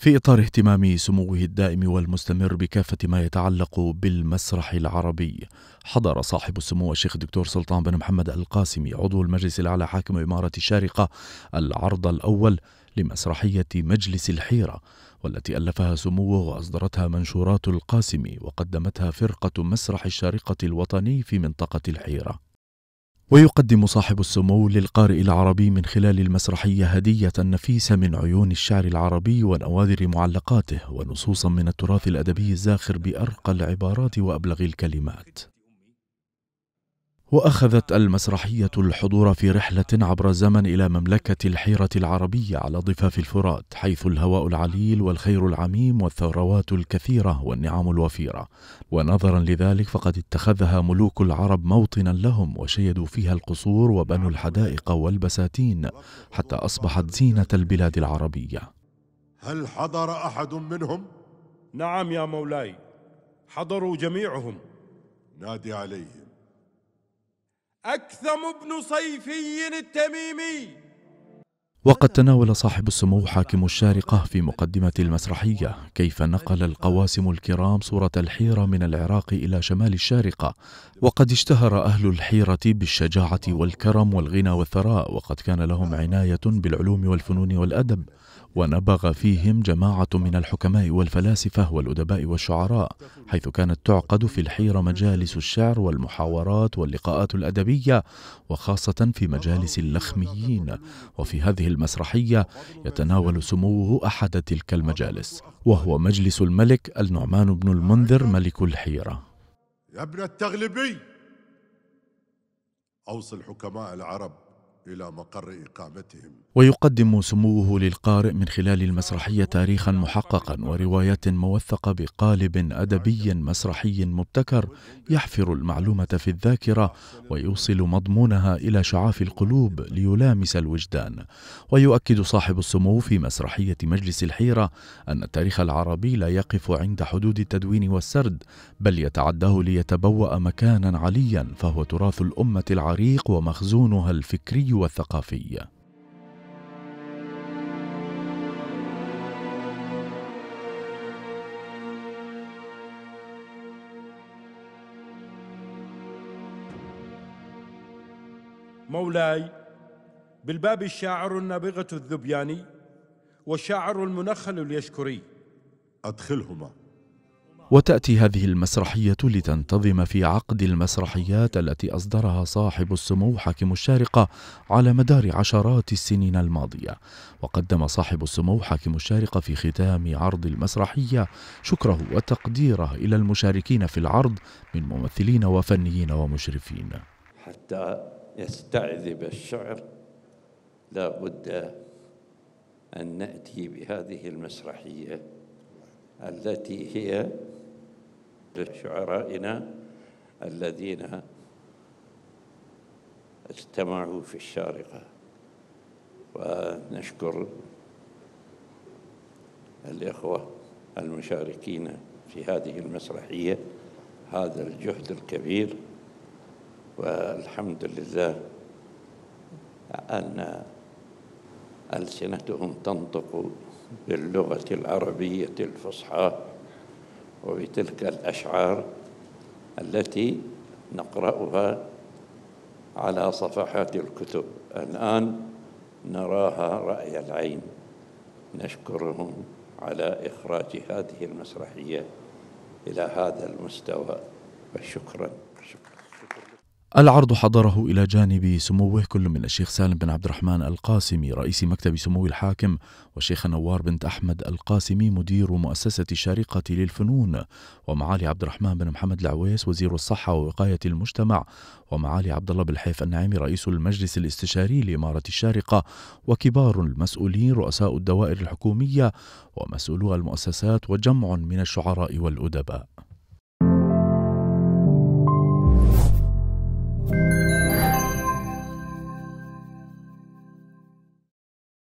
في إطار اهتمام سموه الدائم والمستمر بكافة ما يتعلق بالمسرح العربي حضر صاحب السمو الشيخ الدكتور سلطان بن محمد القاسمي عضو المجلس الأعلى حاكم إمارة الشارقة العرض الأول لمسرحية مجلس الحيرة والتي ألفها سموه وأصدرتها منشورات القاسمي وقدمتها فرقة مسرح الشارقة الوطني في منطقة الحيرة ويقدم صاحب السمو للقارئ العربي من خلال المسرحية هدية نفيسة من عيون الشعر العربي ونوادر معلقاته ونصوصا من التراث الأدبي الزاخر بأرقى العبارات وأبلغ الكلمات واخذت المسرحيه الحضور في رحله عبر الزمن الى مملكه الحيره العربيه على ضفاف الفرات حيث الهواء العليل والخير العميم والثروات الكثيره والنعم الوفيره ونظرا لذلك فقد اتخذها ملوك العرب موطنا لهم وشيدوا فيها القصور وبنوا الحدائق والبساتين حتى اصبحت زينه البلاد العربيه هل حضر احد منهم نعم يا مولاي حضروا جميعهم نادي عليه أكثم بن صيفي التميمي وقد تناول صاحب السمو حاكم الشارقة في مقدمة المسرحية كيف نقل القواسم الكرام صورة الحيرة من العراق إلى شمال الشارقة وقد اشتهر أهل الحيرة بالشجاعة والكرم والغنى والثراء وقد كان لهم عناية بالعلوم والفنون والأدب ونبغ فيهم جماعة من الحكماء والفلاسفة والأدباء والشعراء حيث كانت تعقد في الحيرة مجالس الشعر والمحاورات واللقاءات الأدبية وخاصة في مجالس اللخميين وفي هذه المسرحية يتناول سموه أحد تلك المجالس وهو مجلس الملك النعمان بن المنذر ملك الحيرة يا ابن التغلبي أوصي الحكماء العرب إلى مقر إقامتهم ويقدم سموه للقارئ من خلال المسرحية تاريخا محققا وروايات موثقة بقالب أدبي مسرحي مبتكر يحفر المعلومة في الذاكرة ويوصل مضمونها إلى شعاف القلوب ليلامس الوجدان ويؤكد صاحب السمو في مسرحية مجلس الحيرة أن التاريخ العربي لا يقف عند حدود التدوين والسرد بل يتعداه ليتبوأ مكانا عليا فهو تراث الأمة العريق ومخزونها الفكري والثقافي مولاي بالباب الشاعر النابغة الذبياني والشاعر المنخل اليشكري أدخلهما وتأتي هذه المسرحية لتنتظم في عقد المسرحيات التي أصدرها صاحب السمو حاكم الشارقة على مدار عشرات السنين الماضية وقدم صاحب السمو حاكم الشارقة في ختام عرض المسرحية شكره وتقديره إلى المشاركين في العرض من ممثلين وفنيين ومشرفين حتى يستعذب الشعر لا بد أن نأتي بهذه المسرحية التي هي لشعرائنا الذين اجتمعوا في الشارقة ونشكر الإخوة المشاركين في هذه المسرحية هذا الجهد الكبير والحمد لله أن ألسنتهم تنطق باللغة العربية الفصحى وبتلك الأشعار التي نقرأها على صفحات الكتب الآن نراها رأي العين نشكرهم على إخراج هذه المسرحية إلى هذا المستوى وشكرا شكرا العرض حضره إلى جانب سموه كل من الشيخ سالم بن عبد الرحمن القاسمي رئيس مكتب سمو الحاكم والشيخة نوار بنت أحمد القاسمي مدير مؤسسة الشارقة للفنون ومعالي عبد الرحمن بن محمد العويس وزير الصحة ووقاية المجتمع ومعالي عبد الله بالحيف النعيمي رئيس المجلس الاستشاري لإمارة الشارقة وكبار المسؤولين رؤساء الدوائر الحكومية ومسؤولو المؤسسات وجمع من الشعراء والأدباء